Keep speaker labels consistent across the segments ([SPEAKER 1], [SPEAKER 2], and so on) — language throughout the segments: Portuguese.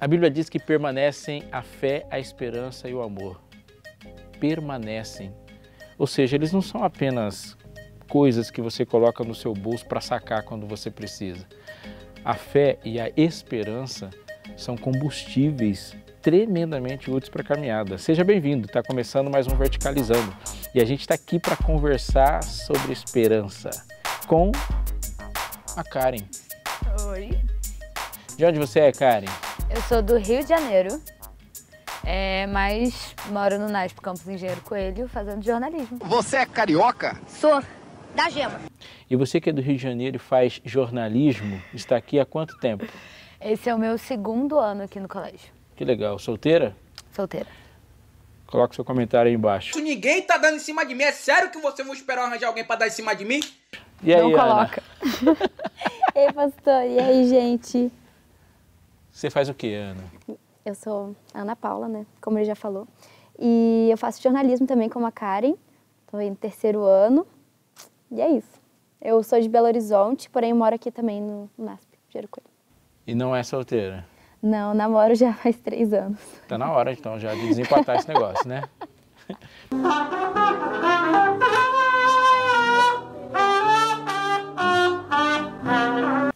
[SPEAKER 1] A Bíblia diz que permanecem a fé, a esperança e o amor. Permanecem. Ou seja, eles não são apenas coisas que você coloca no seu bolso para sacar quando você precisa. A fé e a esperança são combustíveis tremendamente úteis para a caminhada. Seja bem-vindo, está começando mais um Verticalizando e a gente está aqui para conversar sobre esperança com a Karen. Oi. De onde você é, Karen?
[SPEAKER 2] Eu sou do Rio de Janeiro, é, mas moro no NASP Campos Engenheiro Coelho, fazendo jornalismo. Você
[SPEAKER 1] é carioca?
[SPEAKER 2] Sou, da Gema.
[SPEAKER 1] E você que é do Rio de Janeiro e faz jornalismo, está aqui há quanto tempo?
[SPEAKER 2] Esse é o meu segundo
[SPEAKER 1] ano aqui no colégio. Que legal. Solteira? Solteira. Coloca seu comentário aí embaixo. ninguém tá dando em cima de mim. É sério que você vai esperar arranjar alguém para dar em cima de mim? E aí, Não coloca.
[SPEAKER 3] Ei, pastor. E aí, gente?
[SPEAKER 1] Você faz o que, Ana?
[SPEAKER 3] Eu sou Ana Paula, né? Como ele já falou. E eu faço jornalismo também como a Karen. Estou em terceiro ano. E é isso. Eu sou de Belo Horizonte, porém moro aqui também no NASP, Giro
[SPEAKER 1] E não é solteira?
[SPEAKER 3] Não, namoro já faz três anos.
[SPEAKER 1] Tá na hora, então, já de desempatar esse negócio, né?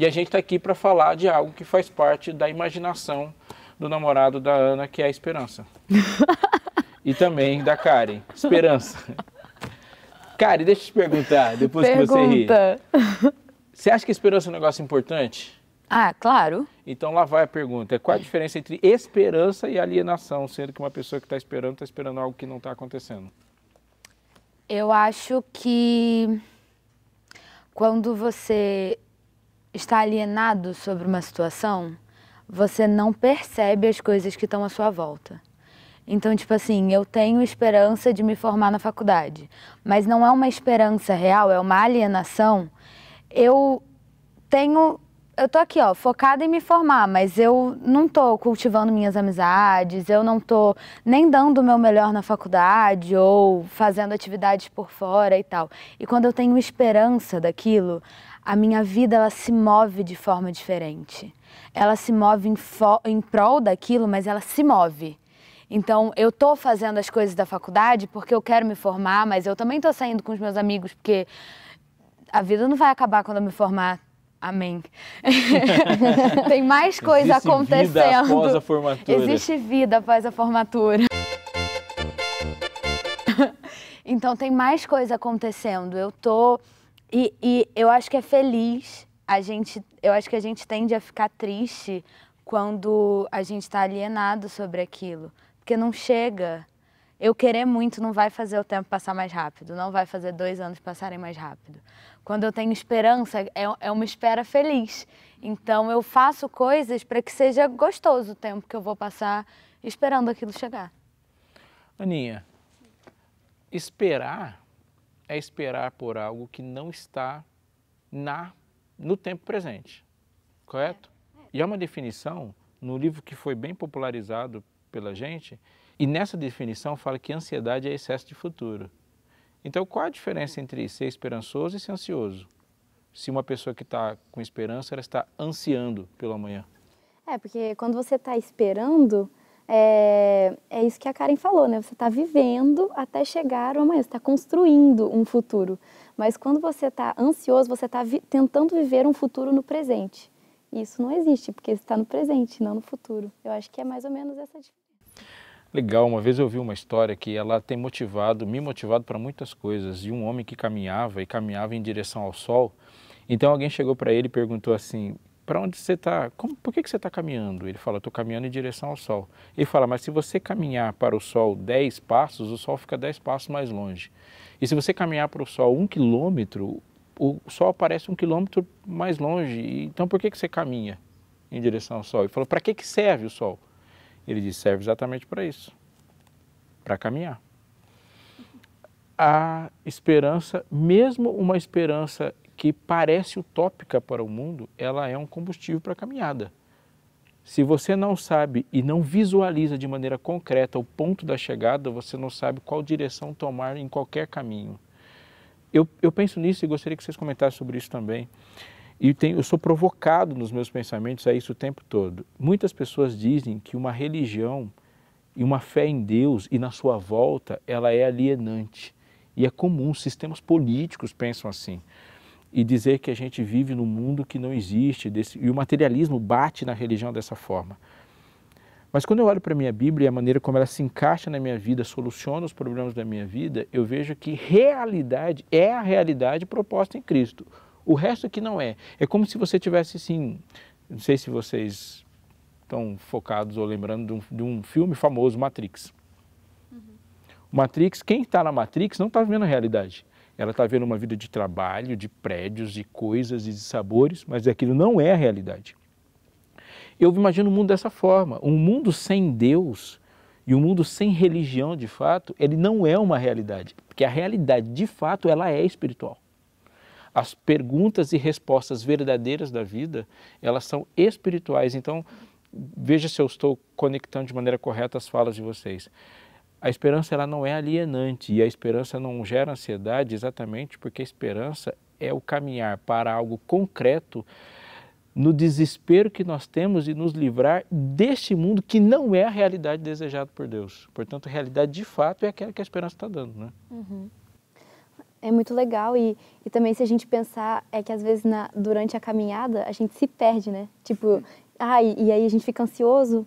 [SPEAKER 1] E a gente está aqui para falar de algo que faz parte da imaginação do namorado da Ana, que é a esperança. e também da Karen, esperança. Karen, deixa eu te perguntar, depois Pergunta. que
[SPEAKER 3] você
[SPEAKER 1] ri. Você acha que esperança é um negócio importante?
[SPEAKER 2] Ah, claro.
[SPEAKER 1] Então lá vai a pergunta: qual a diferença entre esperança e alienação, sendo que uma pessoa que está esperando está esperando algo que não está acontecendo?
[SPEAKER 2] Eu acho que quando você está alienado sobre uma situação, você não percebe as coisas que estão à sua volta. Então, tipo assim, eu tenho esperança de me formar na faculdade, mas não é uma esperança real, é uma alienação. Eu tenho eu tô aqui, ó, focada em me formar, mas eu não tô cultivando minhas amizades, eu não tô nem dando o meu melhor na faculdade ou fazendo atividades por fora e tal. E quando eu tenho esperança daquilo, a minha vida ela se move de forma diferente. Ela se move em, em prol daquilo, mas ela se move. Então, eu estou fazendo as coisas da faculdade porque eu quero me formar, mas eu também estou saindo com os meus amigos porque a vida não vai acabar quando eu me formar. Amém. Tem mais coisa Existe acontecendo. Vida após a formatura. Existe vida após a formatura. Então tem mais coisa acontecendo. Eu tô e, e eu acho que é feliz. A gente, eu acho que a gente tende a ficar triste quando a gente está alienado sobre aquilo, porque não chega. Eu querer muito não vai fazer o tempo passar mais rápido, não vai fazer dois anos passarem mais rápido. Quando eu tenho esperança, é, é uma espera feliz. Então eu faço coisas para que seja gostoso o tempo que eu vou passar esperando aquilo chegar.
[SPEAKER 1] Aninha, esperar é esperar por algo que não está na no tempo presente, correto? É, é. E há é uma definição no livro que foi bem popularizado pela gente, e nessa definição fala que ansiedade é excesso de futuro. Então, qual a diferença entre ser esperançoso e ser ansioso? Se uma pessoa que está com esperança, ela está ansiando pelo amanhã.
[SPEAKER 3] É, porque quando você está esperando, é, é isso que a Karen falou, né? Você está vivendo até chegar o amanhã, você está construindo um futuro. Mas quando você está ansioso, você está vi tentando viver um futuro no presente. E isso não existe, porque está no presente, não no futuro. Eu acho que é mais ou menos essa diferença.
[SPEAKER 1] Legal, uma vez eu vi uma história que ela tem motivado, me motivado para muitas coisas, de um homem que caminhava e caminhava em direção ao sol. Então alguém chegou para ele e perguntou assim: para onde você está, por que, que você está caminhando? Ele fala, estou caminhando em direção ao sol. Ele fala, mas se você caminhar para o sol dez passos, o sol fica dez passos mais longe. E se você caminhar para o sol um quilômetro, o sol aparece um quilômetro mais longe. Então por que, que você caminha em direção ao sol? Ele falou, para que, que serve o sol? Ele diz: serve exatamente para isso, para caminhar. A esperança, mesmo uma esperança que parece utópica para o mundo, ela é um combustível para a caminhada. Se você não sabe e não visualiza de maneira concreta o ponto da chegada, você não sabe qual direção tomar em qualquer caminho. Eu, eu penso nisso e gostaria que vocês comentassem sobre isso também. E tem, eu sou provocado nos meus pensamentos a isso o tempo todo. Muitas pessoas dizem que uma religião e uma fé em Deus e na sua volta, ela é alienante. E é comum, sistemas políticos pensam assim e dizer que a gente vive num mundo que não existe, desse, e o materialismo bate na religião dessa forma. Mas quando eu olho para a minha Bíblia e a maneira como ela se encaixa na minha vida, soluciona os problemas da minha vida, eu vejo que realidade é a realidade proposta em Cristo. O resto é que não é. É como se você tivesse, assim, não sei se vocês estão focados ou lembrando de um, de um filme famoso, Matrix. Uhum. Matrix, quem está na Matrix não está vendo a realidade. Ela está vendo uma vida de trabalho, de prédios, de coisas e de sabores, mas aquilo não é a realidade. Eu imagino o mundo dessa forma. Um mundo sem Deus e um mundo sem religião, de fato, ele não é uma realidade, porque a realidade, de fato, ela é espiritual. As perguntas e respostas verdadeiras da vida, elas são espirituais. Então, veja se eu estou conectando de maneira correta as falas de vocês a esperança ela não é alienante e a esperança não gera ansiedade exatamente porque a esperança é o caminhar para algo concreto no desespero que nós temos e nos livrar deste mundo que não é a realidade desejada por Deus. Portanto, a realidade de fato é aquela que a esperança está dando, né?
[SPEAKER 3] Uhum. É muito legal e, e também se a gente pensar é que às vezes na, durante a caminhada a gente se perde, né? Tipo, ah, e, e aí a gente fica ansioso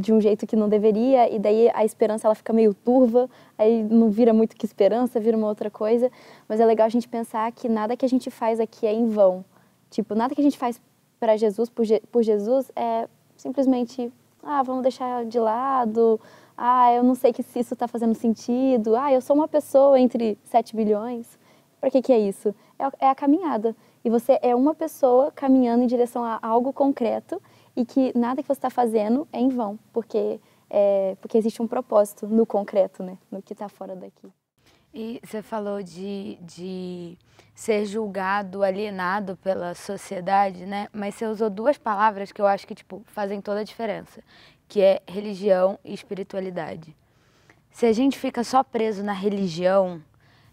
[SPEAKER 3] de um jeito que não deveria e daí a esperança ela fica meio turva, aí não vira muito que esperança, vira uma outra coisa, mas é legal a gente pensar que nada que a gente faz aqui é em vão. Tipo, nada que a gente faz para Jesus, por, Je por Jesus é simplesmente, ah, vamos deixar de lado, ah, eu não sei que se isso está fazendo sentido, ah, eu sou uma pessoa entre 7 bilhões. Para que que é isso? É, é a caminhada. E você é uma pessoa caminhando em direção a algo concreto e que nada que você está fazendo é em vão, porque é, porque existe um propósito no concreto, né? No que está fora daqui.
[SPEAKER 2] E você falou de, de ser julgado, alienado pela sociedade, né? Mas você usou duas palavras que eu acho que tipo fazem toda a diferença, que é religião e espiritualidade. Se a gente fica só preso na religião,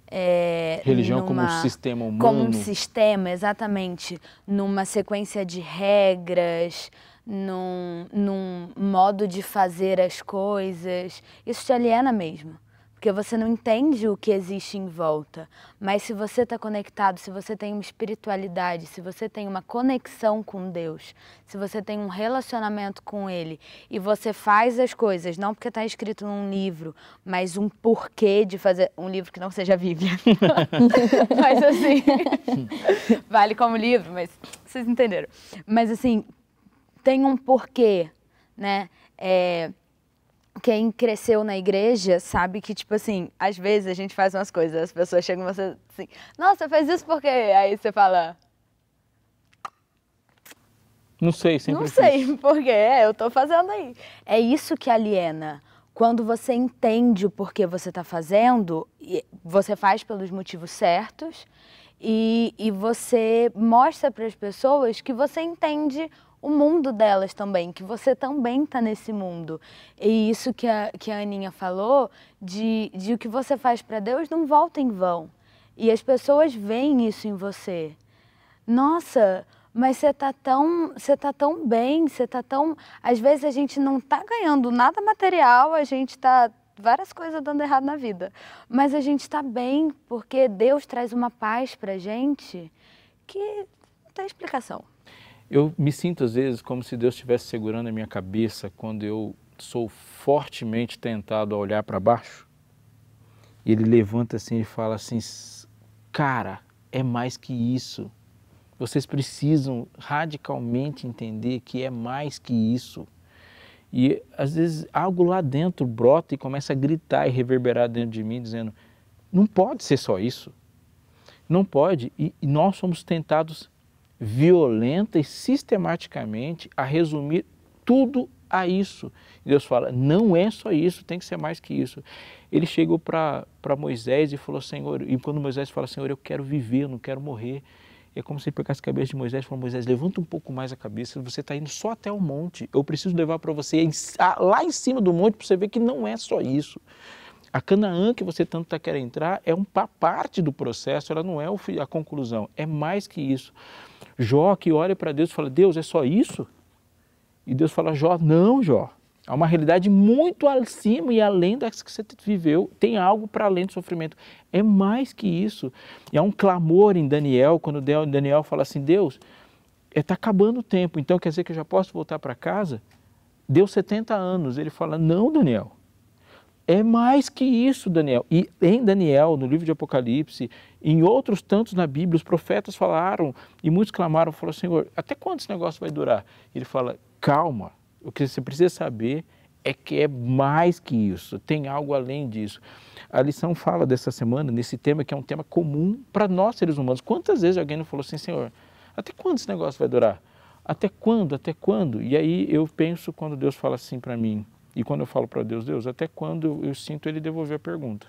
[SPEAKER 2] é, Religião numa, como um sistema humano. Como um sistema, exatamente. Numa sequência de regras, num, num modo de fazer as coisas. Isso te aliena mesmo porque você não entende o que existe em volta. Mas se você está conectado, se você tem uma espiritualidade, se você tem uma conexão com Deus, se você tem um relacionamento com Ele e você faz as coisas, não porque está escrito num livro, mas um porquê de fazer um livro que não seja a Bíblia. mas assim, vale como livro, mas vocês entenderam. Mas assim, tem um porquê, né? É, quem cresceu na igreja sabe que, tipo assim, às vezes a gente faz umas coisas, as pessoas chegam e você assim, nossa, fez isso por quê? Aí você fala.
[SPEAKER 1] Não sei, sempre. Não é sei,
[SPEAKER 2] porque é, eu tô fazendo aí. É isso que aliena. Quando você entende o porquê você tá fazendo, você faz pelos motivos certos e, e você mostra para as pessoas que você entende o mundo delas também, que você também está nesse mundo. E isso que a, que a Aninha falou, de, de o que você faz para Deus não volta em vão. E as pessoas veem isso em você. Nossa, mas você está tão, você tá tão bem, você está tão, às vezes a gente não tá ganhando nada material, a gente tá várias coisas dando errado na vida, mas a gente está bem porque Deus traz uma paz para gente que não tem explicação.
[SPEAKER 1] Eu me sinto às vezes como se Deus estivesse segurando a minha cabeça quando eu sou fortemente tentado a olhar para baixo. E ele levanta assim e fala assim: "Cara, é mais que isso. Vocês precisam radicalmente entender que é mais que isso." E às vezes algo lá dentro brota e começa a gritar e reverberar dentro de mim dizendo: "Não pode ser só isso. Não pode". E nós somos tentados violenta e sistematicamente a resumir tudo a isso. E Deus fala: não é só isso, tem que ser mais que isso. Ele chegou para Moisés e falou: Senhor, e quando Moisés fala: Senhor, eu quero viver, eu não quero morrer. É como se ele pegasse a cabeça de Moisés e falou: Moisés, levanta um pouco mais a cabeça, você está indo só até o monte. Eu preciso levar para você lá em cima do monte para você ver que não é só isso. A Canaã que você tanto está querendo entrar é uma parte do processo, ela não é a conclusão, é mais que isso. Jó que olha para Deus e fala: Deus, é só isso? E Deus fala: Jó, não, Jó. Há uma realidade muito acima e além das que você viveu, tem algo para além do sofrimento. É mais que isso. E há um clamor em Daniel, quando Daniel fala assim: Deus, está é, acabando o tempo, então quer dizer que eu já posso voltar para casa? Deu 70 anos. Ele fala: Não, Daniel, é mais que isso, Daniel. E em Daniel, no livro de Apocalipse, em outros tantos na Bíblia, os profetas falaram e muitos clamaram, falaram, Senhor, até quando esse negócio vai durar? Ele fala, calma, o que você precisa saber é que é mais que isso, tem algo além disso. A lição fala dessa semana, nesse tema, que é um tema comum para nós, seres humanos. Quantas vezes alguém não falou assim, Senhor, até quando esse negócio vai durar? Até quando? Até quando? E aí eu penso quando Deus fala assim para mim, e quando eu falo para Deus, Deus, até quando eu sinto Ele devolver a pergunta?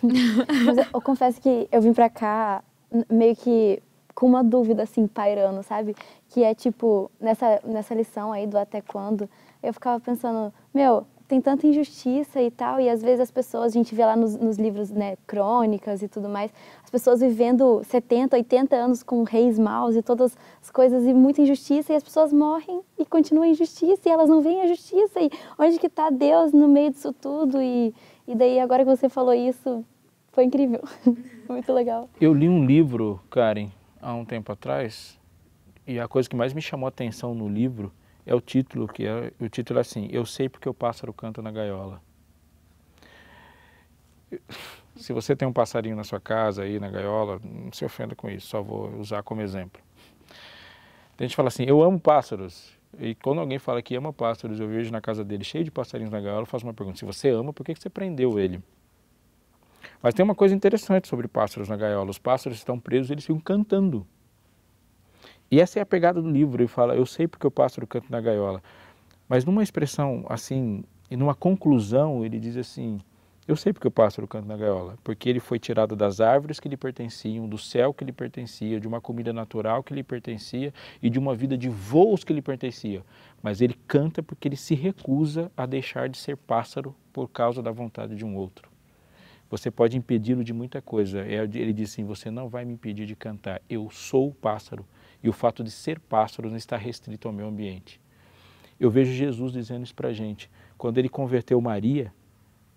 [SPEAKER 3] Mas eu confesso que eu vim para cá meio que com uma dúvida assim pairando, sabe? Que é tipo, nessa, nessa lição aí do até quando, eu ficava pensando, meu, tem tanta injustiça e tal, e às vezes as pessoas, a gente vê lá nos, nos livros, né, crônicas e tudo mais, as pessoas vivendo 70, 80 anos com reis maus e todas as coisas, e muita injustiça, e as pessoas morrem e continua a injustiça, e elas não veem a justiça, e onde que está Deus no meio disso tudo? E, e daí, agora que você falou isso, foi incrível, muito legal.
[SPEAKER 1] Eu li um livro, Karen, há um tempo atrás, e a coisa que mais me chamou a atenção no livro é o título que é o título é assim eu sei porque o pássaro canta na gaiola se você tem um passarinho na sua casa aí na gaiola não se ofenda com isso só vou usar como exemplo tem gente que fala assim eu amo pássaros e quando alguém fala que ama pássaros eu vejo na casa dele cheio de passarinhos na gaiola eu faço uma pergunta se você ama por que você prendeu ele mas tem uma coisa interessante sobre pássaros na gaiola os pássaros estão presos eles ficam cantando e essa é a pegada do livro, ele fala, eu sei porque o pássaro canta na gaiola. Mas numa expressão assim, e numa conclusão, ele diz assim, eu sei porque o pássaro canta na gaiola, porque ele foi tirado das árvores que lhe pertenciam, do céu que lhe pertencia, de uma comida natural que lhe pertencia e de uma vida de voos que lhe pertencia. Mas ele canta porque ele se recusa a deixar de ser pássaro por causa da vontade de um outro. Você pode impedi-lo de muita coisa. É, ele diz assim: Você não vai me impedir de cantar. Eu sou o pássaro e o fato de ser pássaro não está restrito ao meio ambiente. Eu vejo Jesus dizendo isso para a gente. Quando ele converteu Maria,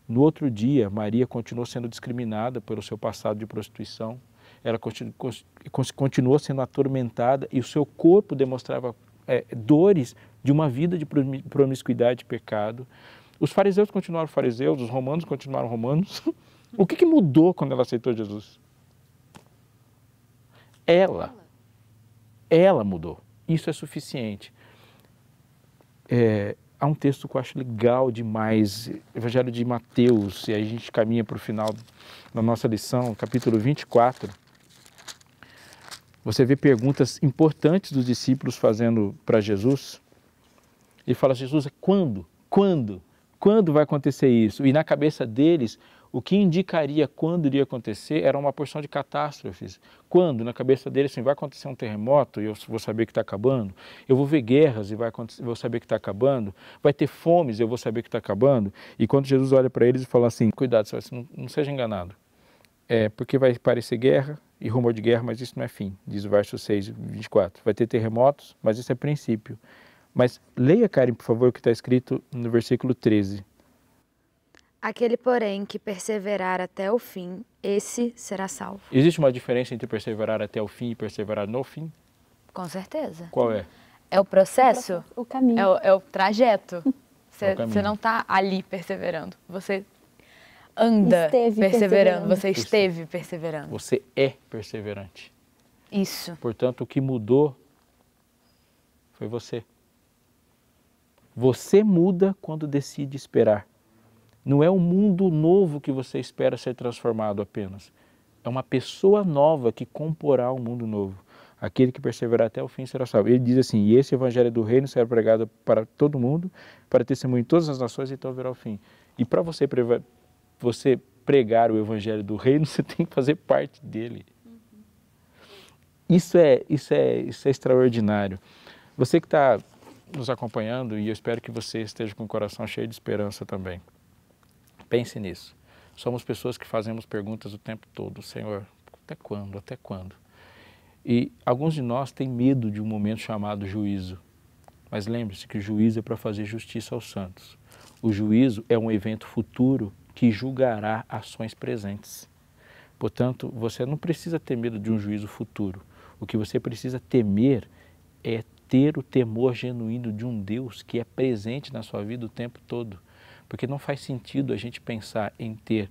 [SPEAKER 1] no outro dia, Maria continuou sendo discriminada pelo seu passado de prostituição, ela continuou sendo atormentada e o seu corpo demonstrava é, dores de uma vida de promiscuidade e pecado. Os fariseus continuaram fariseus, os romanos continuaram romanos. O que, que mudou quando ela aceitou Jesus? Ela ela mudou. Isso é suficiente. É, há um texto que eu acho legal demais, Evangelho de Mateus, e aí a gente caminha para o final da nossa lição, capítulo 24. Você vê perguntas importantes dos discípulos fazendo para Jesus. E fala, Jesus, quando? Quando? Quando vai acontecer isso? E na cabeça deles, o que indicaria quando iria acontecer era uma porção de catástrofes. Quando, na cabeça dele, assim, vai acontecer um terremoto e eu vou saber que está acabando, eu vou ver guerras e vai vou saber que está acabando, vai ter fomes e eu vou saber que está acabando. E quando Jesus olha para eles e fala assim, cuidado, não, não seja enganado, é, porque vai parecer guerra e rumor de guerra, mas isso não é fim, diz o verso 6, 24. Vai ter terremotos, mas isso é princípio. Mas leia, Karen, por favor, o que está escrito no versículo 13.
[SPEAKER 2] Aquele, porém, que perseverar até o fim, esse será salvo.
[SPEAKER 1] Existe uma diferença entre perseverar até o fim e perseverar no fim?
[SPEAKER 2] Com certeza. Qual é? É o processo? O caminho. É o, é o trajeto. É você, é não está ali perseverando. Você anda esteve perseverando. perseverando. Você esteve perseverando.
[SPEAKER 1] Você é perseverante. Isso. Portanto, o que mudou foi você. Você muda quando decide esperar. Não é um mundo novo que você espera ser transformado apenas. É uma pessoa nova que comporá um mundo novo. Aquele que perseverar até o fim será salvo. Ele diz assim: e esse evangelho do reino será pregado para todo mundo, para testemunho em todas as nações, então virá o fim. E para você, você pregar o evangelho do reino, você tem que fazer parte dele. Uhum. Isso é, isso é, isso é extraordinário. Você que está nos acompanhando, e eu espero que você esteja com o coração cheio de esperança também. Pense nisso. Somos pessoas que fazemos perguntas o tempo todo, Senhor, até quando? Até quando? E alguns de nós têm medo de um momento chamado juízo. Mas lembre-se que o juízo é para fazer justiça aos santos. O juízo é um evento futuro que julgará ações presentes. Portanto, você não precisa ter medo de um juízo futuro. O que você precisa temer é ter o temor genuíno de um Deus que é presente na sua vida o tempo todo porque não faz sentido a gente pensar em ter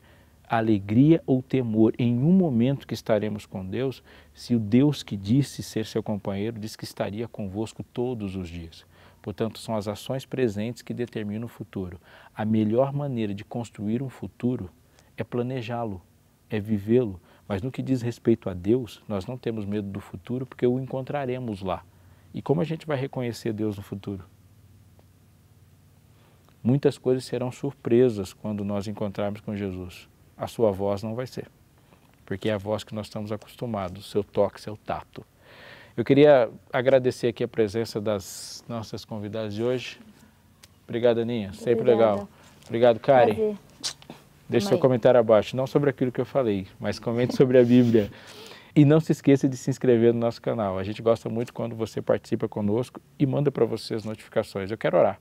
[SPEAKER 1] alegria ou temor em um momento que estaremos com Deus, se o Deus que disse ser seu companheiro disse que estaria convosco todos os dias. Portanto, são as ações presentes que determinam o futuro. A melhor maneira de construir um futuro é planejá-lo, é vivê-lo. Mas no que diz respeito a Deus, nós não temos medo do futuro porque o encontraremos lá. E como a gente vai reconhecer Deus no futuro? Muitas coisas serão surpresas quando nós encontrarmos com Jesus. A sua voz não vai ser, porque é a voz que nós estamos acostumados, seu toque, seu tato. Eu queria agradecer aqui a presença das nossas convidadas de hoje. Obrigado, Aninha. Sempre Obrigada. legal. Obrigado, Karen. Deixe seu comentário abaixo, não sobre aquilo que eu falei, mas comente sobre a Bíblia. E não se esqueça de se inscrever no nosso canal. A gente gosta muito quando você participa conosco e manda para você as notificações. Eu quero orar.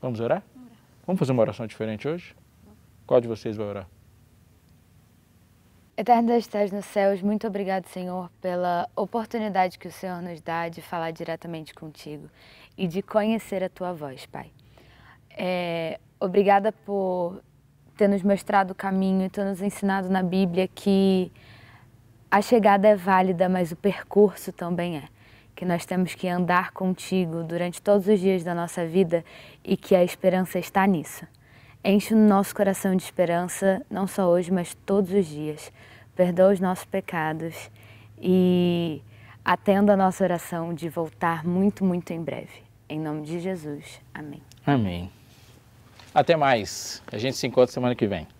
[SPEAKER 1] Vamos orar? Vamos fazer uma oração diferente hoje? Qual de vocês vai orar?
[SPEAKER 2] Eterno estás nos céus, muito obrigado, Senhor, pela oportunidade que o Senhor nos dá de falar diretamente contigo e de conhecer a tua voz, Pai. É, obrigada por ter nos mostrado o caminho e ter nos ensinado na Bíblia que a chegada é válida, mas o percurso também é que nós temos que andar contigo durante todos os dias da nossa vida e que a esperança está nisso. Enche o nosso coração de esperança, não só hoje, mas todos os dias. Perdoa os nossos pecados e atenda a nossa oração de voltar muito, muito em breve. Em nome de Jesus. Amém.
[SPEAKER 1] Amém. Até mais. A gente se encontra semana que vem.